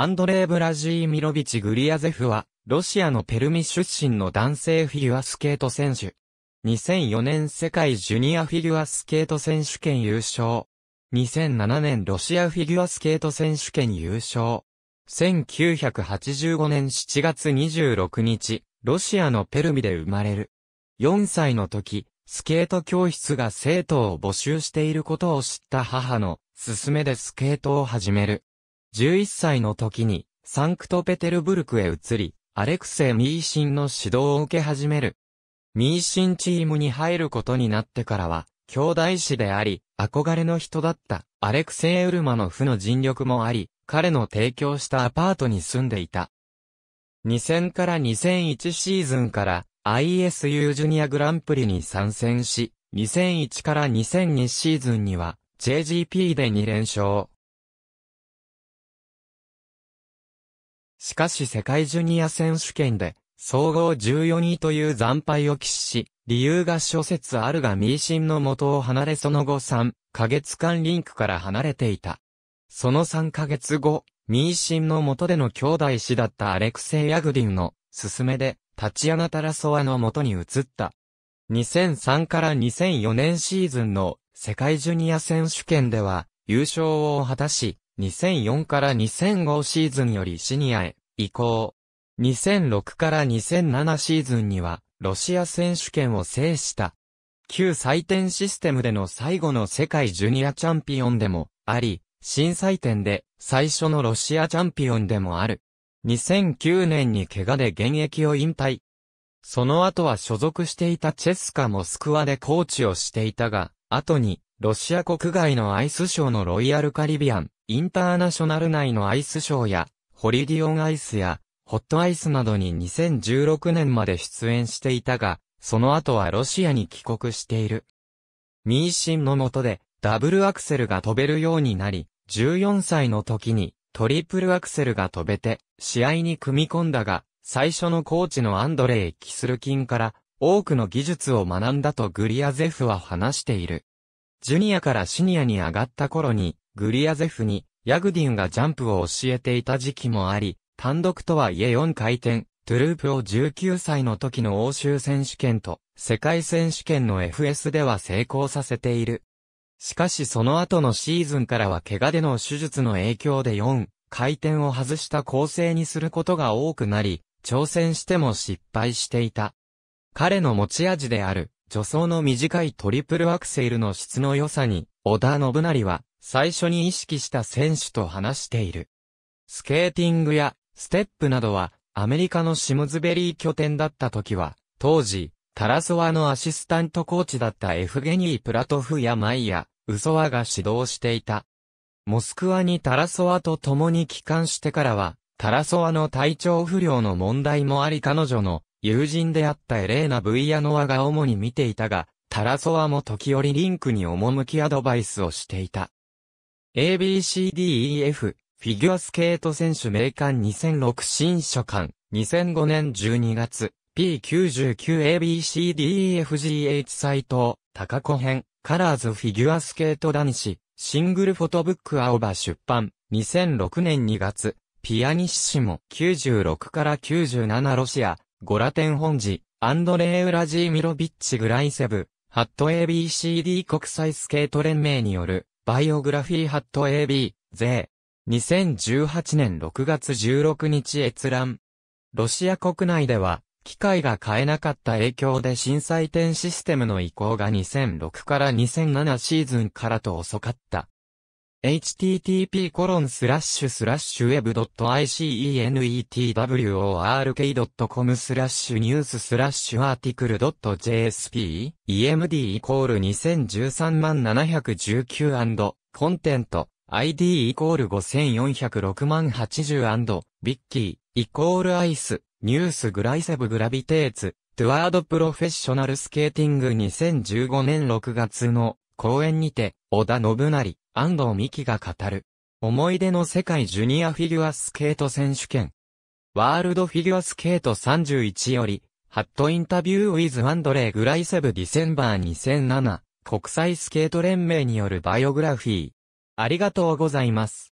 アンドレイ・ブラジー・ミロビチ・グリアゼフは、ロシアのペルミ出身の男性フィギュアスケート選手。2004年世界ジュニアフィギュアスケート選手権優勝。2007年ロシアフィギュアスケート選手権優勝。1985年7月26日、ロシアのペルミで生まれる。4歳の時、スケート教室が生徒を募集していることを知った母の勧めでスケートを始める。11歳の時に、サンクトペテルブルクへ移り、アレクセイ・ミーシンの指導を受け始める。ミーシンチームに入ることになってからは、兄弟子であり、憧れの人だったアレクセイ・ウルマの負の尽力もあり、彼の提供したアパートに住んでいた。2000から2001シーズンから ISU ジュニアグランプリに参戦し、2001から2002シーズンには JGP で2連勝。しかし世界ジュニア選手権で、総合14位という惨敗を喫し、理由が諸説あるがミーシンの元を離れその後3ヶ月間リンクから離れていた。その3ヶ月後、ミーシンの元での兄弟子だったアレクセイ・ヤグディンの勧めで、タチアナ・タラソワの元に移った。2003から2004年シーズンの世界ジュニア選手権では優勝を果たし、2004から2005シーズンよりシニアへ移行。2006から2007シーズンには、ロシア選手権を制した。旧採点システムでの最後の世界ジュニアチャンピオンでもあり、新採点で最初のロシアチャンピオンでもある。2009年に怪我で現役を引退。その後は所属していたチェスカモスクワでコーチをしていたが、後に、ロシア国外のアイスショーのロイヤルカリビアン、インターナショナル内のアイスショーや、ホリディオンアイスや、ホットアイスなどに2016年まで出演していたが、その後はロシアに帰国している。ミーシンの下で、ダブルアクセルが飛べるようになり、14歳の時に、トリプルアクセルが飛べて、試合に組み込んだが、最初のコーチのアンドレイ・キスルキンから、多くの技術を学んだとグリアゼフは話している。ジュニアからシニアに上がった頃に、グリアゼフに、ヤグディンがジャンプを教えていた時期もあり、単独とはいえ4回転、トゥループを19歳の時の欧州選手権と世界選手権の FS では成功させている。しかしその後のシーズンからは怪我での手術の影響で4回転を外した構成にすることが多くなり、挑戦しても失敗していた。彼の持ち味である、助走の短いトリプルアクセルの質の良さに、織田信成は、最初に意識した選手と話している。スケーティングやステップなどはアメリカのシムズベリー拠点だった時は、当時、タラソワのアシスタントコーチだったエフゲニー・プラトフやマイヤ、ウソワが指導していた。モスクワにタラソワと共に帰還してからは、タラソワの体調不良の問題もあり彼女の友人であったエレーナ・ブイヤノワが主に見ていたが、タラソワも時折リンクに赴きアドバイスをしていた。ABCDEF、フィギュアスケート選手名鑑2006新書館、2005年12月、P99ABCDEFGH 斎藤、高子編、カラーズフィギュアスケート男子、シングルフォトブック青葉出版、2006年2月、ピアニッシモ、96から97ロシア、ゴラテン本寺、アンドレー・ウラジーミロビッチ・グライセブ、ハット ABCD 国際スケート連盟による、バイオグラフィーハット AB、税。2018年6月16日閲覧。ロシア国内では、機械が買えなかった影響で震災点システムの移行が2006から2007シーズンからと遅かった。http://web.icentwork.com e スラッシュニューススラッシュアーティクル .jsp emd イコール2013万719コンテント id イコール5406万80ビッキーイコールアイスニュースグライセブグラビテーツトゥワードプロフェッショナルスケーティング2015年6月の公演にて、織田信成、安藤美希が語る。思い出の世界ジュニアフィギュアスケート選手権。ワールドフィギュアスケート31より、ハットインタビューウィズアンドレイ・グライセブディセンバー2007、国際スケート連盟によるバイオグラフィー。ありがとうございます。